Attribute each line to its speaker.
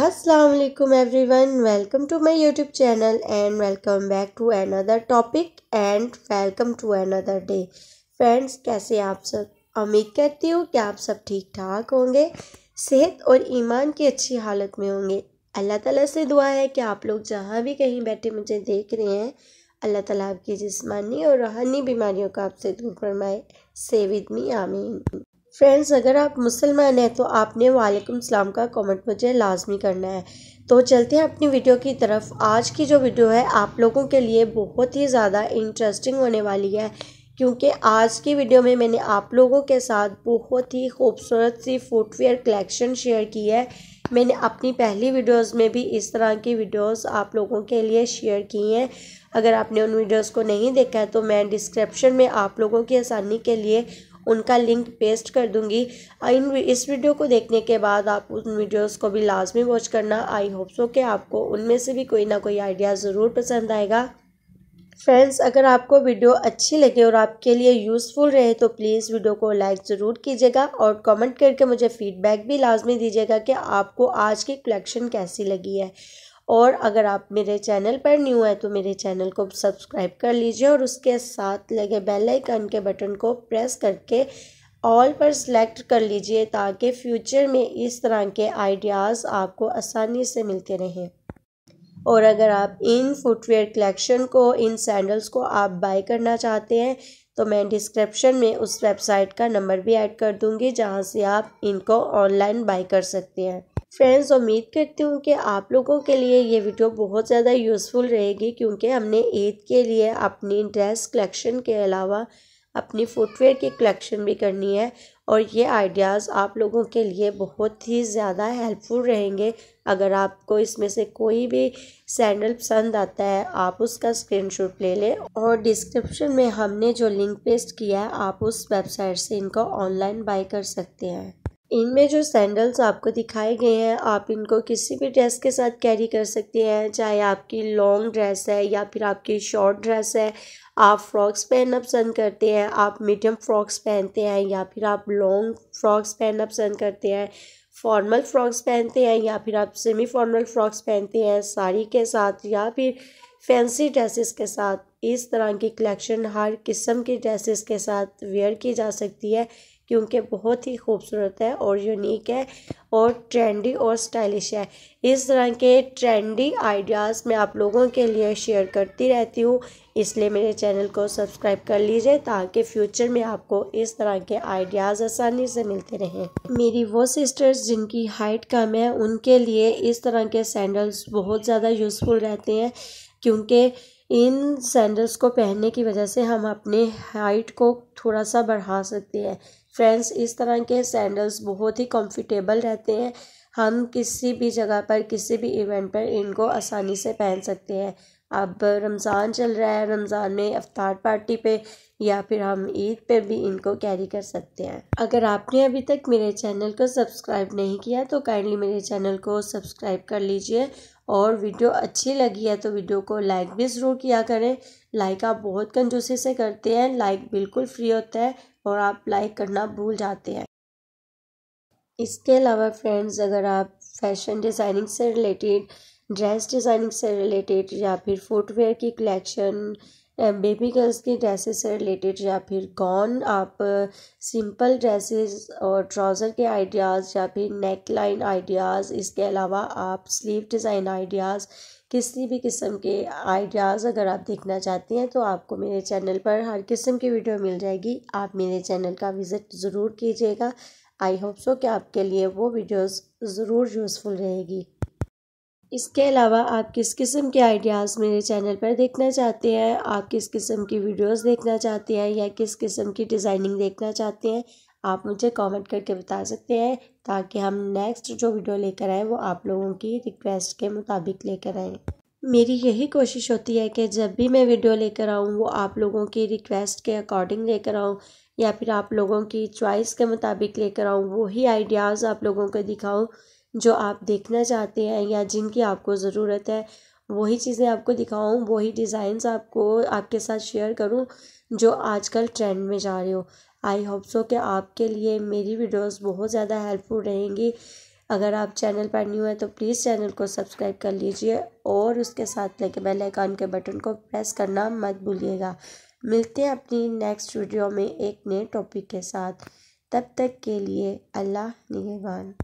Speaker 1: असलकुम everyone welcome to my youtube channel and welcome back to another topic and welcome to another day friends कैसे आप सब उम्मीद करती हूँ कि आप सब ठीक ठाक होंगे सेहत और ईमान की अच्छी हालत में होंगे अल्लाह ताला से दुआ है कि आप लोग जहाँ भी कहीं बैठे मुझे देख रहे हैं अल्लाह ताला आपकी जिस्मानी और रूहानी बीमारियों का आपसे दूर फरमाए सेविद मी आमीन फ्रेंड्स अगर आप मुसलमान हैं तो आपने वालेकुम सलाम का कमेंट मुझे लाजमी करना है तो चलते हैं अपनी वीडियो की तरफ आज की जो वीडियो है आप लोगों के लिए बहुत ही ज़्यादा इंटरेस्टिंग होने वाली है क्योंकि आज की वीडियो में मैंने आप लोगों के साथ बहुत ही खूबसूरत सी फुटवेयर कलेक्शन शेयर की है मैंने अपनी पहली वीडियोस में भी इस तरह की वीडियोस आप लोगों के लिए शेयर की हैं अगर आपने उन वीडियोस को नहीं देखा है तो मैं डिस्क्रिप्शन में आप लोगों की आसानी के लिए उनका लिंक पेस्ट कर दूंगी इन इस वीडियो को देखने के बाद आप उन वीडियोस को भी लाजमी वॉच करना आई होप सो कि आपको उनमें से भी कोई ना कोई आइडिया ज़रूर पसंद आएगा फ्रेंड्स अगर आपको वीडियो अच्छी लगे और आपके लिए यूज़फुल रहे तो प्लीज़ वीडियो को लाइक ज़रूर कीजिएगा और कमेंट करके मुझे फ़ीडबैक भी लाजमी दीजिएगा कि आपको आज की कलेक्शन कैसी लगी है और अगर आप मेरे चैनल पर न्यू है तो मेरे चैनल को सब्सक्राइब कर लीजिए और उसके साथ लगे बेल आइकन के बटन को प्रेस करके ऑल पर सेलेक्ट कर लीजिए ताकि फ्यूचर में इस तरह के आइडियाज़ आपको आसानी से मिलते रहें और अगर आप इन फुटवेयर कलेक्शन को इन सैंडल्स को आप बाय करना चाहते हैं तो मैं डिस्क्रिप्शन में उस वेबसाइट का नंबर भी ऐड कर दूंगी जहां से आप इनको ऑनलाइन बाय कर सकते हैं फ्रेंड्स उम्मीद करती हूँ कि आप लोगों के लिए ये वीडियो बहुत ज़्यादा यूज़फुल रहेगी क्योंकि हमने ईद के लिए अपनी ड्रेस कलेक्शन के अलावा अपनी फुटवेयर की कलेक्शन भी करनी है और ये आइडियाज़ आप लोगों के लिए बहुत ही ज़्यादा हेल्पफुल रहेंगे अगर आपको इसमें से कोई भी सैंडल पसंद आता है आप उसका स्क्रीनशॉट ले लें और डिस्क्रिप्शन में हमने जो लिंक पेस्ट किया है आप उस वेबसाइट से इनको ऑनलाइन बाई कर सकते हैं इनमें जो सैंडल्स आपको दिखाए गए हैं आप इनको किसी भी ड्रेस के साथ कैरी कर सकते हैं चाहे आपकी लॉन्ग ड्रेस है या फिर आपकी शॉर्ट ड्रेस है आप फ्रॉक्स पहनना पसंद करते हैं आप मीडियम फ्रॉक्स पहनते हैं या फिर आप लॉन्ग फ्रॉक्स पहनना पसंद करते हैं फॉर्मल फ्रॉक्स पहनते हैं या फिर आप सेमी फॉर्मल फ्रॉक्स पहनते हैं साड़ी के साथ या फिर फैंसी ड्रेसेस के साथ इस तरह की कलेक्शन हर किस्म की ड्रेसेस के साथ वेयर की जा सकती है क्योंकि बहुत ही खूबसूरत है और यूनिक है और ट्रेंडी और स्टाइलिश है इस तरह के ट्रेंडी आइडियाज़ मैं आप लोगों के लिए शेयर करती रहती हूँ इसलिए मेरे चैनल को सब्सक्राइब कर लीजिए ताकि फ्यूचर में आपको इस तरह के आइडियाज़ आसानी से मिलते रहें मेरी वो सिस्टर्स जिनकी हाइट कम है उनके लिए इस तरह के सैंडल्स बहुत ज़्यादा यूज़फुल रहते हैं क्योंकि इन सैंडल्स को पहनने की वजह से हम अपने हाइट को थोड़ा सा बढ़ा सकते हैं फ्रेंड्स इस तरह के सैंडल्स बहुत ही कंफर्टेबल रहते हैं हम किसी भी जगह पर किसी भी इवेंट पर इनको आसानी से पहन सकते हैं अब रमज़ान चल रहा है रमज़ान में अफ्तार पार्टी पे या फिर हम ईद पे भी इनको कैरी कर सकते हैं अगर आपने अभी तक मेरे चैनल को सब्सक्राइब नहीं किया तो काइंडली मेरे चैनल को सब्सक्राइब कर लीजिए और वीडियो अच्छी लगी है तो वीडियो को लाइक भी ज़रूर किया करें लाइक आप बहुत कंजूसी से करते हैं लाइक बिल्कुल फ्री होता है और आप लाइक करना भूल जाते हैं इसके अलावा फ्रेंड्स अगर आप फैशन डिज़ाइनिंग से रिलेटेड ड्रेस डिज़ाइनिंग से रिलेटेड या फिर फुटवेयर की कलेक्शन बेबी गर्ल्स के ड्रेसेस से रिलेटेड या फिर गॉन आप सिंपल ड्रेसेस और ट्राउज़र के आइडियाज़ या फिर नेक लाइन आइडियाज़ इसके अलावा आप स्लीव डिज़ाइन आइडियाज़ किसी भी किस्म के आइडियाज़ अगर आप देखना चाहती हैं तो आपको मेरे चैनल पर हर किस्म की वीडियो मिल जाएगी आप मेरे चैनल का विज़िट ज़रूर कीजिएगा आई होप सो कि आपके लिए वो वीडियोज़ ज़रूर यूज़फुल रहेगी इसके अलावा आप किस किस्म के आइडियाज़ मेरे चैनल पर देखना चाहते हैं आप किस किस्म की वीडियोस देखना चाहते हैं या किस किस्म की डिज़ाइनिंग देखना चाहते हैं आप मुझे कमेंट करके बता सकते हैं ताकि हम नेक्स्ट जो वीडियो लेकर आएँ वो आप लोगों की रिक्वेस्ट के मुताबिक लेकर आएँ मेरी यही कोशिश होती है कि जब भी मैं वीडियो लेकर आऊँ वो आप लोगों की रिक्वेस्ट के अकॉर्डिंग लेकर आऊँ या फिर आप लोगों की चॉइस के मुताबिक लेकर आऊँ वही आइडियाज़ आप लोगों को दिखाऊँ जो आप देखना चाहते हैं या जिनकी आपको ज़रूरत है वही चीज़ें आपको दिखाऊँ वही डिज़ाइंस आपको आपके साथ शेयर करूँ जो आजकल ट्रेंड में जा रहे हो आई होप सो कि आपके लिए मेरी वीडियोस बहुत ज़्यादा हेल्पफुल रहेंगी अगर आप चैनल पर न्यू हैं तो प्लीज़ चैनल को सब्सक्राइब कर लीजिए और उसके साथ लेके बेल आइकन के बटन को प्रेस करना मत भूलिएगा मिलते हैं अपनी नेक्स्ट वीडियो में एक नए टॉपिक के साथ तब तक के लिए अल्लाह निगहबान